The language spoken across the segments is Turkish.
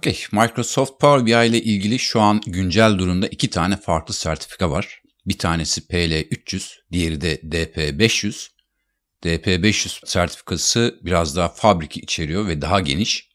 Okey, Microsoft Power BI ile ilgili şu an güncel durumda iki tane farklı sertifika var. Bir tanesi PL300, diğeri de DP500. DP500 sertifikası biraz daha fabriki içeriyor ve daha geniş.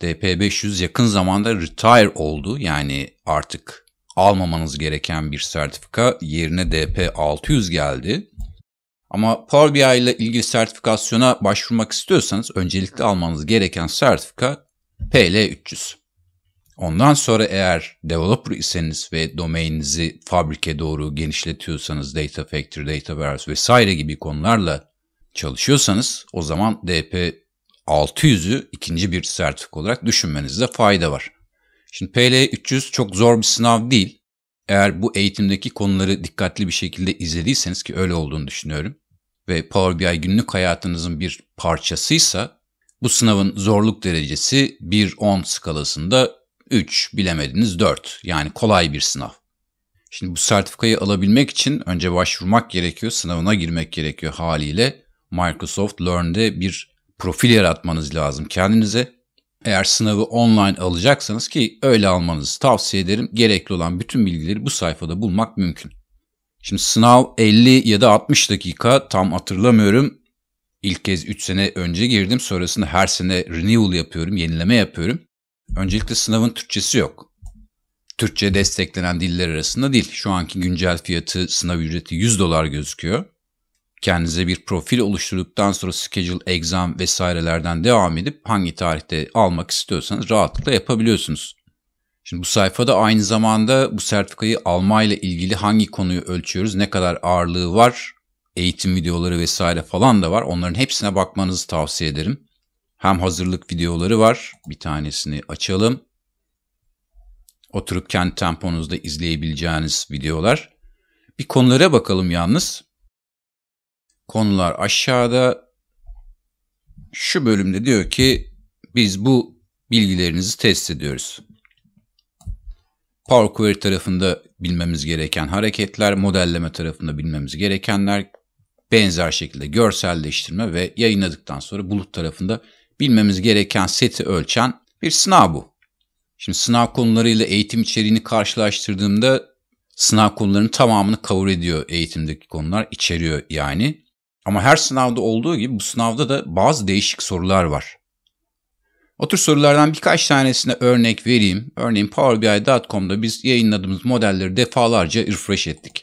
DP500 yakın zamanda retire oldu. Yani artık almamanız gereken bir sertifika yerine DP600 geldi. Ama Power BI ile ilgili sertifikasyona başvurmak istiyorsanız öncelikle almanız gereken sertifika PL300. Ondan sonra eğer developer iseniz ve domaininizi fabrike doğru genişletiyorsanız data factory, data warehouse vesaire gibi konularla çalışıyorsanız o zaman DP 600'ü ikinci bir sertifik olarak düşünmenizde fayda var. Şimdi PL300 çok zor bir sınav değil. Eğer bu eğitimdeki konuları dikkatli bir şekilde izlediyseniz ki öyle olduğunu düşünüyorum ve Power BI günlük hayatınızın bir parçasıysa bu sınavın zorluk derecesi 1-10 skalasında 3, bilemediniz 4. Yani kolay bir sınav. Şimdi bu sertifikayı alabilmek için önce başvurmak gerekiyor, sınavına girmek gerekiyor haliyle. Microsoft Learn'de bir profil yaratmanız lazım kendinize. Eğer sınavı online alacaksanız ki öyle almanızı tavsiye ederim. Gerekli olan bütün bilgileri bu sayfada bulmak mümkün. Şimdi sınav 50 ya da 60 dakika tam hatırlamıyorum. İlk kez 3 sene önce girdim. Sonrasında her sene renewal yapıyorum, yenileme yapıyorum. Öncelikle sınavın Türkçesi yok. Türkçe desteklenen diller arasında değil. Şu anki güncel fiyatı sınav ücreti 100 dolar gözüküyor. Kendinize bir profil oluşturduktan sonra schedule, exam vesairelerden devam edip hangi tarihte almak istiyorsanız rahatlıkla yapabiliyorsunuz. Şimdi bu sayfada aynı zamanda bu sertifikayı ile ilgili hangi konuyu ölçüyoruz, ne kadar ağırlığı var eğitim videoları vesaire falan da var. Onların hepsine bakmanızı tavsiye ederim. Hem hazırlık videoları var. Bir tanesini açalım. Oturup kendi temponuzda izleyebileceğiniz videolar. Bir konulara bakalım yalnız. Konular aşağıda. Şu bölümde diyor ki biz bu bilgilerinizi test ediyoruz. Power Query tarafında bilmemiz gereken hareketler, modelleme tarafında bilmemiz gerekenler, benzer şekilde görselleştirme ve yayınladıktan sonra bulut tarafında bilmemiz gereken seti ölçen bir sınav bu. Şimdi sınav konularıyla eğitim içeriğini karşılaştırdığımda sınav konularının tamamını kavur ediyor eğitimdeki konular, içeriyor yani. Ama her sınavda olduğu gibi bu sınavda da bazı değişik sorular var. O tür sorulardan birkaç tanesine örnek vereyim. Örneğin Power PowerBI.com'da biz yayınladığımız modelleri defalarca refresh ettik.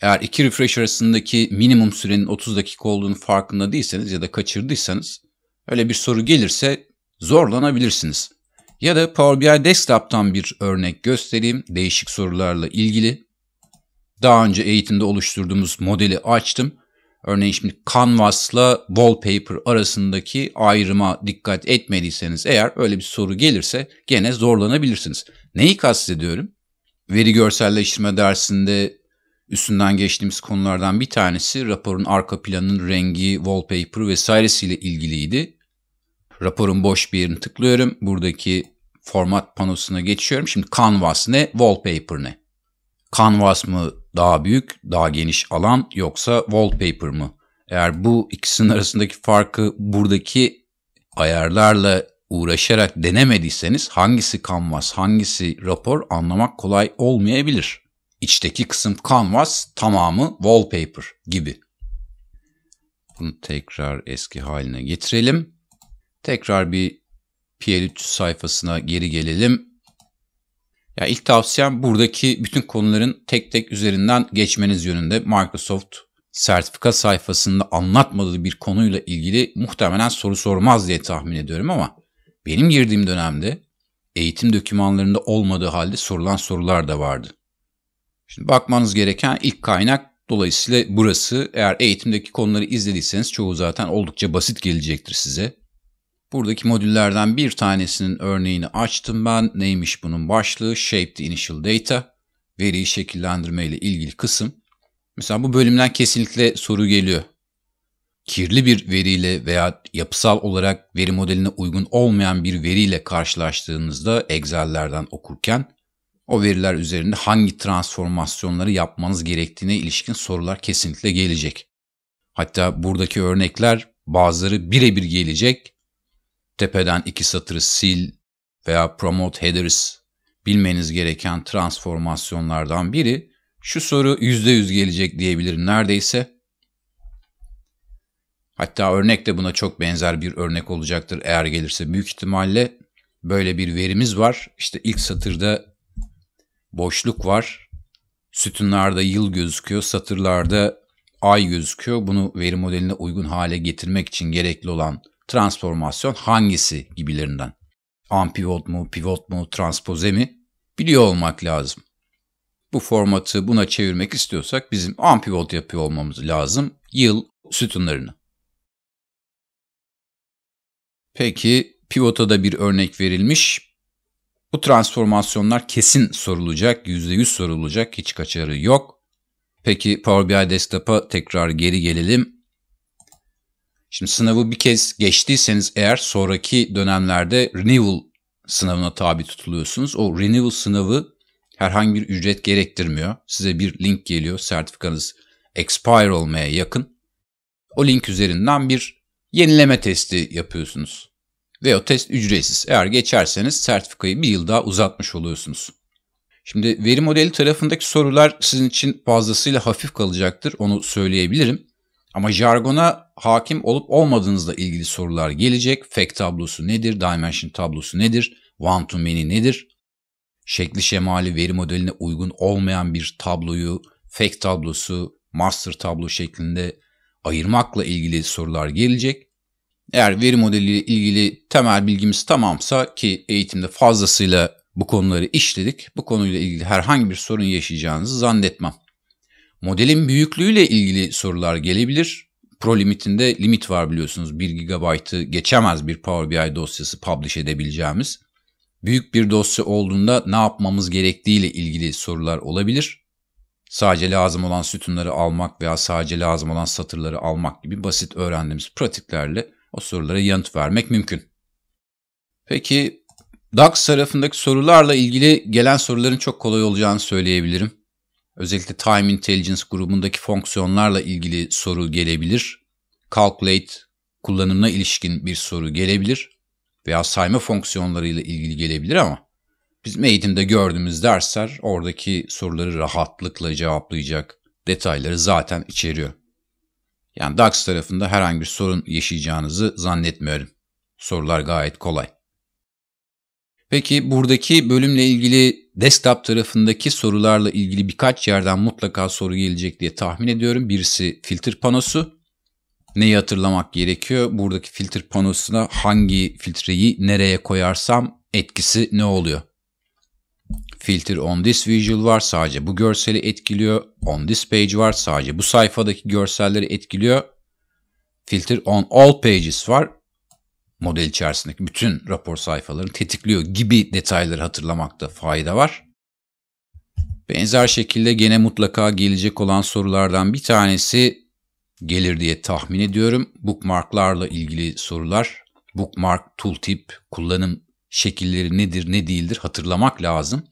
Eğer iki refresh arasındaki minimum sürenin 30 dakika olduğunu farkında değilseniz ya da kaçırdıysanız öyle bir soru gelirse zorlanabilirsiniz. Ya da Power BI Desktop'tan bir örnek göstereyim değişik sorularla ilgili. Daha önce eğitimde oluşturduğumuz modeli açtım. Örneğin şimdi Canvas'la Wallpaper arasındaki ayrıma dikkat etmediyseniz eğer öyle bir soru gelirse gene zorlanabilirsiniz. Neyi kastediyorum? Veri görselleştirme dersinde Üstünden geçtiğimiz konulardan bir tanesi raporun arka planının rengi, wallpaper vesairesiyle ilgiliydi. Raporun boş bir yerini tıklıyorum. Buradaki format panosuna geçiyorum. Şimdi canvas ne, wallpaper ne? Canvas mı daha büyük, daha geniş alan yoksa wallpaper mı? Eğer bu ikisinin arasındaki farkı buradaki ayarlarla uğraşarak denemediyseniz hangisi canvas, hangisi rapor anlamak kolay olmayabilir. İçteki kısım canvas, tamamı wallpaper gibi. Bunu tekrar eski haline getirelim. Tekrar bir PL300 sayfasına geri gelelim. Ya ilk tavsiyem buradaki bütün konuların tek tek üzerinden geçmeniz yönünde Microsoft sertifika sayfasında anlatmadığı bir konuyla ilgili muhtemelen soru sormaz diye tahmin ediyorum ama benim girdiğim dönemde eğitim dokümanlarında olmadığı halde sorulan sorular da vardı. Şimdi bakmanız gereken ilk kaynak dolayısıyla burası. Eğer eğitimdeki konuları izlediyseniz çoğu zaten oldukça basit gelecektir size. Buradaki modüllerden bir tanesinin örneğini açtım ben. Neymiş bunun başlığı? Shape the Initial Data. Veriyi şekillendirme ile ilgili kısım. Mesela bu bölümden kesinlikle soru geliyor. Kirli bir veriyle veya yapısal olarak veri modeline uygun olmayan bir veriyle karşılaştığınızda Excel'lerden okurken o veriler üzerinde hangi transformasyonları yapmanız gerektiğine ilişkin sorular kesinlikle gelecek. Hatta buradaki örnekler bazıları birebir gelecek. Tepeden iki satırı sil veya promote headers bilmeniz gereken transformasyonlardan biri şu soru %100 gelecek diyebilirim neredeyse. Hatta örnek de buna çok benzer bir örnek olacaktır eğer gelirse. Büyük ihtimalle böyle bir verimiz var. İşte ilk satırda boşluk var. Sütunlarda yıl gözüküyor, satırlarda ay gözüküyor. Bunu veri modeline uygun hale getirmek için gerekli olan transformasyon hangisi gibilerinden? Unpivot mu, pivot mu, transpoze mi? Biliyor olmak lazım. Bu formatı buna çevirmek istiyorsak bizim unpivot yapıyor olmamız lazım. Yıl sütunlarını. Peki pivota da bir örnek verilmiş. Bu transformasyonlar kesin sorulacak, %100 sorulacak, hiç kaçarı yok. Peki Power BI Desktop'a tekrar geri gelelim. Şimdi sınavı bir kez geçtiyseniz eğer sonraki dönemlerde renewal sınavına tabi tutuluyorsunuz. O renewal sınavı herhangi bir ücret gerektirmiyor. Size bir link geliyor. Sertifikanız expire olmaya yakın. O link üzerinden bir yenileme testi yapıyorsunuz veya test ücretsiz. Eğer geçerseniz sertifikayı bir yıl daha uzatmış oluyorsunuz. Şimdi veri modeli tarafındaki sorular sizin için fazlasıyla hafif kalacaktır onu söyleyebilirim. Ama jargona hakim olup olmadığınızla ilgili sorular gelecek. Fact tablosu nedir? Dimension tablosu nedir? One to many nedir? Şekli şemali veri modeline uygun olmayan bir tabloyu fact tablosu, master tablo şeklinde ayırmakla ilgili sorular gelecek. Eğer veri modeliyle ilgili temel bilgimiz tamamsa ki eğitimde fazlasıyla bu konuları işledik. Bu konuyla ilgili herhangi bir sorun yaşayacağınızı zannetmem. Modelin büyüklüğüyle ilgili sorular gelebilir. Pro limitinde limit var biliyorsunuz. 1 GB'ı geçemez bir Power BI dosyası publish edebileceğimiz. Büyük bir dosya olduğunda ne yapmamız gerektiği ile ilgili sorular olabilir. Sadece lazım olan sütunları almak veya sadece lazım olan satırları almak gibi basit öğrendiğimiz pratiklerle o sorulara yanıt vermek mümkün. Peki DAX tarafındaki sorularla ilgili gelen soruların çok kolay olacağını söyleyebilirim. Özellikle Time Intelligence grubundaki fonksiyonlarla ilgili soru gelebilir. Calculate kullanımına ilişkin bir soru gelebilir veya sayma fonksiyonlarıyla ilgili gelebilir ama bizim eğitimde gördüğümüz dersler oradaki soruları rahatlıkla cevaplayacak detayları zaten içeriyor. Yani DAX tarafında herhangi bir sorun yaşayacağınızı zannetmiyorum. Sorular gayet kolay. Peki buradaki bölümle ilgili desktop tarafındaki sorularla ilgili birkaç yerden mutlaka soru gelecek diye tahmin ediyorum. Birisi filtre panosu. Neyi hatırlamak gerekiyor? Buradaki filtre panosuna hangi filtreyi nereye koyarsam etkisi ne oluyor? Filter on this visual var sadece bu görseli etkiliyor. On this page var sadece bu sayfadaki görselleri etkiliyor. Filter on all pages var. Model içerisindeki bütün rapor sayfalarını tetikliyor gibi detayları hatırlamakta fayda var. Benzer şekilde gene mutlaka gelecek olan sorulardan bir tanesi gelir diye tahmin ediyorum. Bookmarklarla ilgili sorular. Bookmark, tooltip, kullanım şekilleri nedir ne değildir hatırlamak lazım.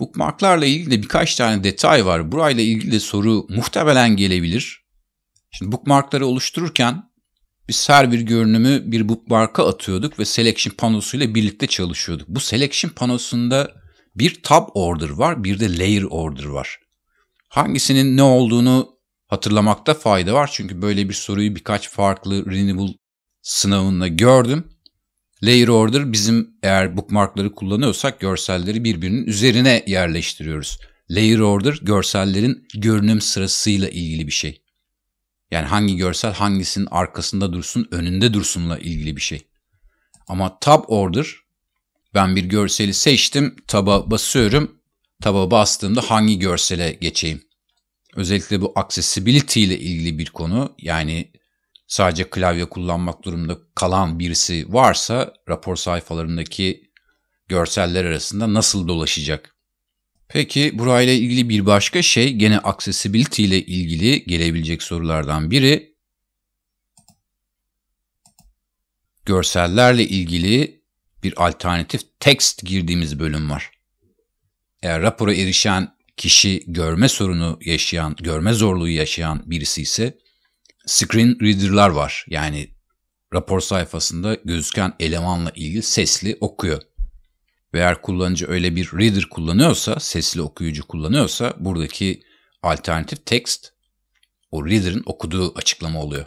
Bookmarklarla ilgili de birkaç tane detay var. Burayla ilgili de soru muhtemelen gelebilir. Şimdi bookmarkları oluştururken biz her bir görünümü bir bookmark'a atıyorduk ve selection panosuyla birlikte çalışıyorduk. Bu selection panosunda bir tab order var, bir de layer order var. Hangisinin ne olduğunu hatırlamakta fayda var. Çünkü böyle bir soruyu birkaç farklı renewal sınavında gördüm. Layer order bizim eğer bookmarkları kullanıyorsak görselleri birbirinin üzerine yerleştiriyoruz. Layer order görsellerin görünüm sırasıyla ilgili bir şey. Yani hangi görsel hangisinin arkasında dursun, önünde dursunla ilgili bir şey. Ama tab order ben bir görseli seçtim, taba basıyorum. Taba bastığımda hangi görsele geçeyim? Özellikle bu accessibility ile ilgili bir konu. Yani sadece klavye kullanmak durumunda kalan birisi varsa rapor sayfalarındaki görseller arasında nasıl dolaşacak? Peki burayla ilgili bir başka şey gene accessibility ile ilgili gelebilecek sorulardan biri. Görsellerle ilgili bir alternatif text girdiğimiz bölüm var. Eğer rapora erişen kişi görme sorunu yaşayan, görme zorluğu yaşayan birisi ise screen reader'lar var. Yani rapor sayfasında gözüken elemanla ilgili sesli okuyor. Ve eğer kullanıcı öyle bir reader kullanıyorsa, sesli okuyucu kullanıyorsa buradaki alternatif text o reader'ın okuduğu açıklama oluyor.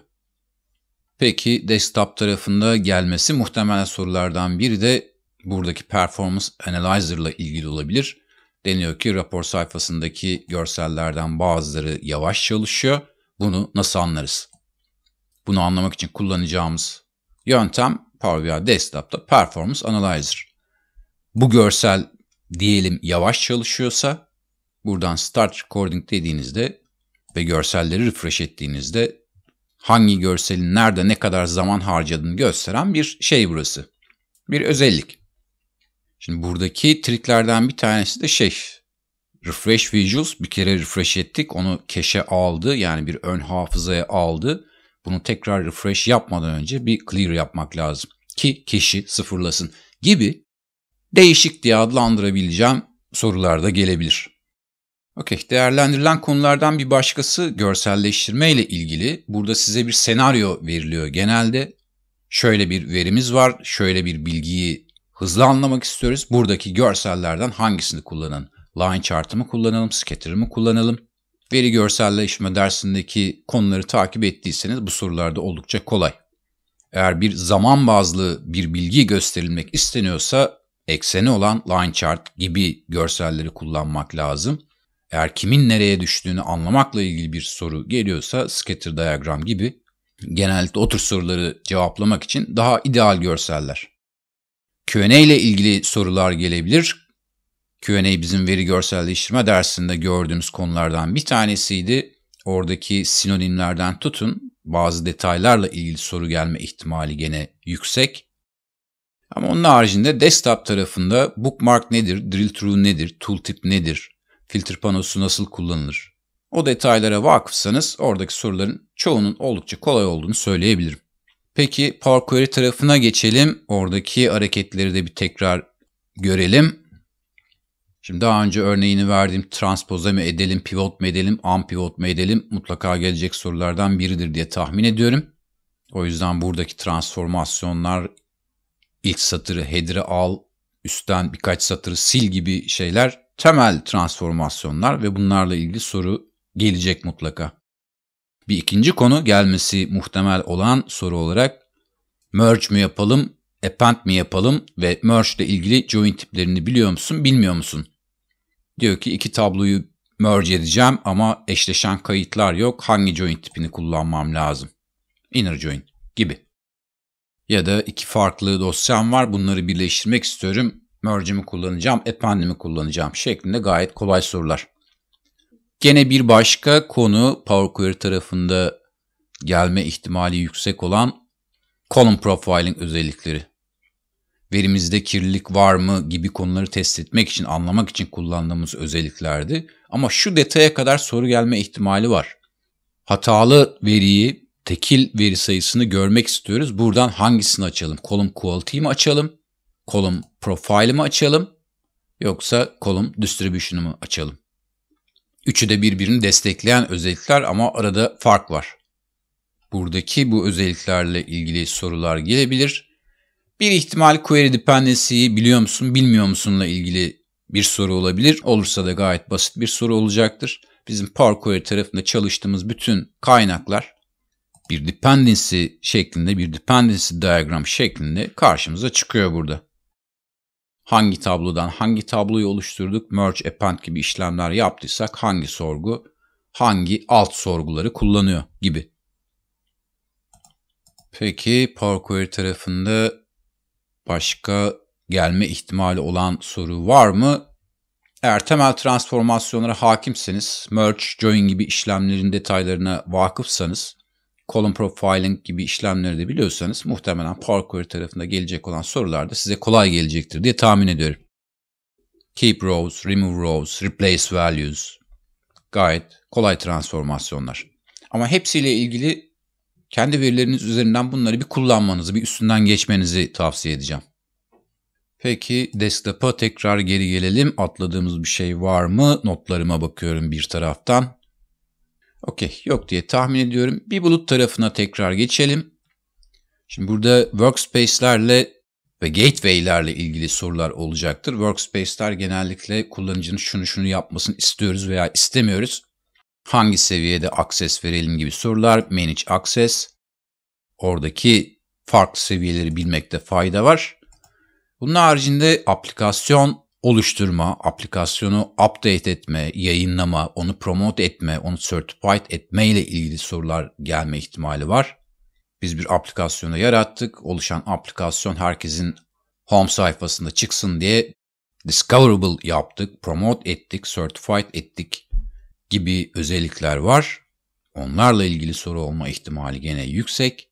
Peki desktop tarafında gelmesi muhtemelen sorulardan biri de buradaki Performance Analyzer ile ilgili olabilir. Deniyor ki rapor sayfasındaki görsellerden bazıları yavaş çalışıyor bunu nasıl anlarız? Bunu anlamak için kullanacağımız yöntem Power BI Desktop'ta Performance Analyzer. Bu görsel diyelim yavaş çalışıyorsa buradan Start Recording dediğinizde ve görselleri refresh ettiğinizde hangi görselin nerede ne kadar zaman harcadığını gösteren bir şey burası. Bir özellik. Şimdi buradaki triklerden bir tanesi de şey, Refresh Visuals bir kere refresh ettik. Onu keşe aldı. Yani bir ön hafızaya aldı. Bunu tekrar refresh yapmadan önce bir clear yapmak lazım. Ki keşi sıfırlasın gibi değişik diye adlandırabileceğim sorular da gelebilir. Okey, değerlendirilen konulardan bir başkası görselleştirme ile ilgili. Burada size bir senaryo veriliyor genelde. Şöyle bir verimiz var, şöyle bir bilgiyi hızlı anlamak istiyoruz. Buradaki görsellerden hangisini kullanın? Line chart'ı mı kullanalım, scatter'ı mı kullanalım? Veri görselleşme dersindeki konuları takip ettiyseniz bu sorularda oldukça kolay. Eğer bir zaman bazlı bir bilgi gösterilmek isteniyorsa ekseni olan line chart gibi görselleri kullanmak lazım. Eğer kimin nereye düştüğünü anlamakla ilgili bir soru geliyorsa scatter diagram gibi genellikle otur soruları cevaplamak için daha ideal görseller. Q&A ile ilgili sorular gelebilir. Q&A bizim veri görselleştirme dersinde gördüğümüz konulardan bir tanesiydi. Oradaki sinonimlerden tutun bazı detaylarla ilgili soru gelme ihtimali gene yüksek. Ama onun haricinde desktop tarafında bookmark nedir, drill through nedir, tooltip nedir, filtre panosu nasıl kullanılır? O detaylara vakıfsanız oradaki soruların çoğunun oldukça kolay olduğunu söyleyebilirim. Peki Power Query tarafına geçelim. Oradaki hareketleri de bir tekrar görelim. Şimdi daha önce örneğini verdiğim transpoze mi edelim, pivot mu edelim, pivot mu edelim mutlaka gelecek sorulardan biridir diye tahmin ediyorum. O yüzden buradaki transformasyonlar ilk satırı header'ı al, üstten birkaç satırı sil gibi şeyler temel transformasyonlar ve bunlarla ilgili soru gelecek mutlaka. Bir ikinci konu gelmesi muhtemel olan soru olarak merge mi yapalım, append mi yapalım ve merge ile ilgili join tiplerini biliyor musun, bilmiyor musun? Diyor ki iki tabloyu merge edeceğim ama eşleşen kayıtlar yok. Hangi join tipini kullanmam lazım? Inner join gibi. Ya da iki farklı dosyam var. Bunları birleştirmek istiyorum. Merge'imi kullanacağım, append'imi kullanacağım şeklinde gayet kolay sorular. Gene bir başka konu Power Query tarafında gelme ihtimali yüksek olan column profiling özellikleri verimizde kirlilik var mı gibi konuları test etmek için, anlamak için kullandığımız özelliklerdi. Ama şu detaya kadar soru gelme ihtimali var. Hatalı veriyi, tekil veri sayısını görmek istiyoruz. Buradan hangisini açalım? Column Quality mi açalım? Column Profile mi açalım? Yoksa Column Distribution'ı mı açalım? Üçü de birbirini destekleyen özellikler ama arada fark var. Buradaki bu özelliklerle ilgili sorular gelebilir. Bir ihtimal query dependency'yi biliyor musun, bilmiyor musunla ilgili bir soru olabilir. Olursa da gayet basit bir soru olacaktır. Bizim Power Query tarafında çalıştığımız bütün kaynaklar bir dependency şeklinde, bir dependency diagram şeklinde karşımıza çıkıyor burada. Hangi tablodan hangi tabloyu oluşturduk, merge, append gibi işlemler yaptıysak hangi sorgu, hangi alt sorguları kullanıyor gibi. Peki Power Query tarafında başka gelme ihtimali olan soru var mı? Eğer temel transformasyonlara hakimseniz, merge, join gibi işlemlerin detaylarına vakıfsanız, column profiling gibi işlemleri de biliyorsanız muhtemelen Power Query tarafında gelecek olan sorular da size kolay gelecektir diye tahmin ediyorum. Keep rows, remove rows, replace values gayet kolay transformasyonlar. Ama hepsiyle ilgili kendi verileriniz üzerinden bunları bir kullanmanızı, bir üstünden geçmenizi tavsiye edeceğim. Peki desktop'a tekrar geri gelelim. Atladığımız bir şey var mı? Notlarıma bakıyorum bir taraftan. Okey yok diye tahmin ediyorum. Bir bulut tarafına tekrar geçelim. Şimdi burada workspace'lerle ve gateway'lerle ilgili sorular olacaktır. Workspace'ler genellikle kullanıcının şunu şunu yapmasını istiyoruz veya istemiyoruz. Hangi seviyede akses verelim gibi sorular. Manage Access. Oradaki farklı seviyeleri bilmekte fayda var. Bunun haricinde aplikasyon oluşturma, aplikasyonu update etme, yayınlama, onu promote etme, onu certified etme ile ilgili sorular gelme ihtimali var. Biz bir aplikasyonu yarattık. Oluşan aplikasyon herkesin home sayfasında çıksın diye discoverable yaptık, promote ettik, certified ettik gibi özellikler var. Onlarla ilgili soru olma ihtimali gene yüksek.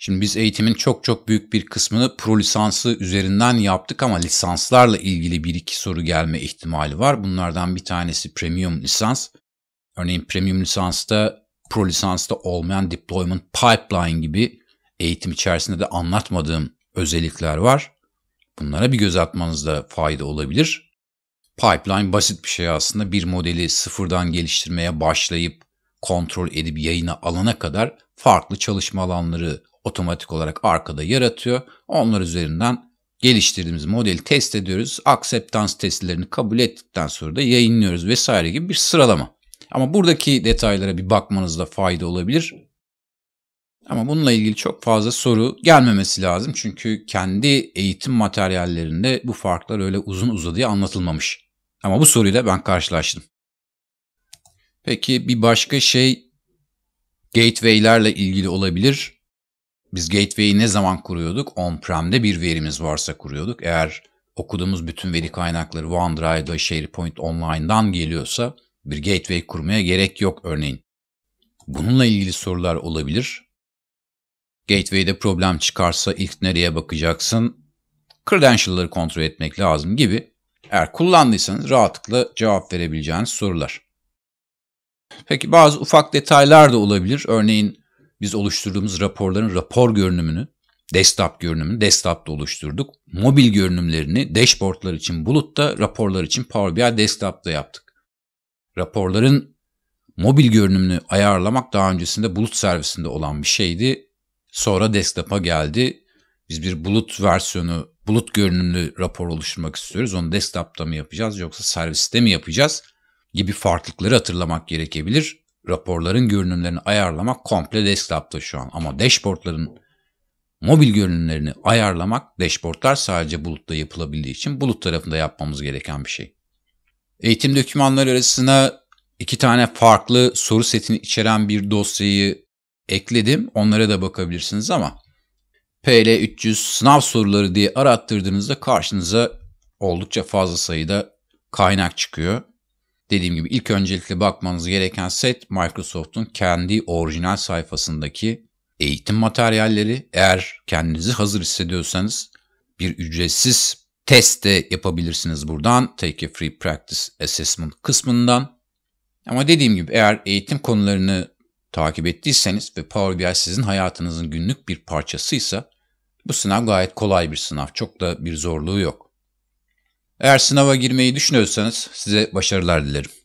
Şimdi biz eğitimin çok çok büyük bir kısmını pro lisansı üzerinden yaptık ama lisanslarla ilgili bir iki soru gelme ihtimali var. Bunlardan bir tanesi premium lisans. Örneğin premium lisansta pro lisansta olmayan deployment pipeline gibi eğitim içerisinde de anlatmadığım özellikler var. Bunlara bir göz atmanızda fayda olabilir. Pipeline basit bir şey aslında. Bir modeli sıfırdan geliştirmeye başlayıp kontrol edip yayına alana kadar farklı çalışma alanları otomatik olarak arkada yaratıyor. Onlar üzerinden geliştirdiğimiz modeli test ediyoruz. acceptance testlerini kabul ettikten sonra da yayınlıyoruz vesaire gibi bir sıralama. Ama buradaki detaylara bir bakmanızda fayda olabilir. Ama bununla ilgili çok fazla soru gelmemesi lazım. Çünkü kendi eğitim materyallerinde bu farklar öyle uzun uzadıya anlatılmamış. Ama bu soruyla ben karşılaştım. Peki bir başka şey gateway'lerle ilgili olabilir. Biz gateway'i ne zaman kuruyorduk? On-prem'de bir verimiz varsa kuruyorduk. Eğer okuduğumuz bütün veri kaynakları OneDrive'da SharePoint Online'dan geliyorsa bir gateway kurmaya gerek yok örneğin. Bununla ilgili sorular olabilir. Gateway'de problem çıkarsa ilk nereye bakacaksın? Credential'ları kontrol etmek lazım gibi eğer kullandıysanız rahatlıkla cevap verebileceğiniz sorular. Peki bazı ufak detaylar da olabilir. Örneğin biz oluşturduğumuz raporların rapor görünümünü, desktop görünümünü desktop'ta oluşturduk. Mobil görünümlerini dashboardlar için bulutta, raporlar için Power BI desktop'ta yaptık. Raporların mobil görünümünü ayarlamak daha öncesinde bulut servisinde olan bir şeydi. Sonra desktop'a geldi. Biz bir bulut versiyonu bulut görünümlü rapor oluşturmak istiyoruz. Onu desktop'ta mı yapacağız yoksa serviste mi yapacağız gibi farklılıkları hatırlamak gerekebilir. Raporların görünümlerini ayarlamak komple desktop'ta şu an ama dashboardların mobil görünümlerini ayarlamak dashboardlar sadece bulutta yapılabildiği için bulut tarafında yapmamız gereken bir şey. Eğitim dokümanları arasına iki tane farklı soru setini içeren bir dosyayı ekledim. Onlara da bakabilirsiniz ama PL300 sınav soruları diye arattırdığınızda karşınıza oldukça fazla sayıda kaynak çıkıyor. Dediğim gibi ilk öncelikle bakmanız gereken set Microsoft'un kendi orijinal sayfasındaki eğitim materyalleri. Eğer kendinizi hazır hissediyorsanız bir ücretsiz test de yapabilirsiniz buradan Take a Free Practice Assessment kısmından. Ama dediğim gibi eğer eğitim konularını takip ettiyseniz ve Power BI sizin hayatınızın günlük bir parçasıysa bu sınav gayet kolay bir sınav. Çok da bir zorluğu yok. Eğer sınava girmeyi düşünüyorsanız size başarılar dilerim.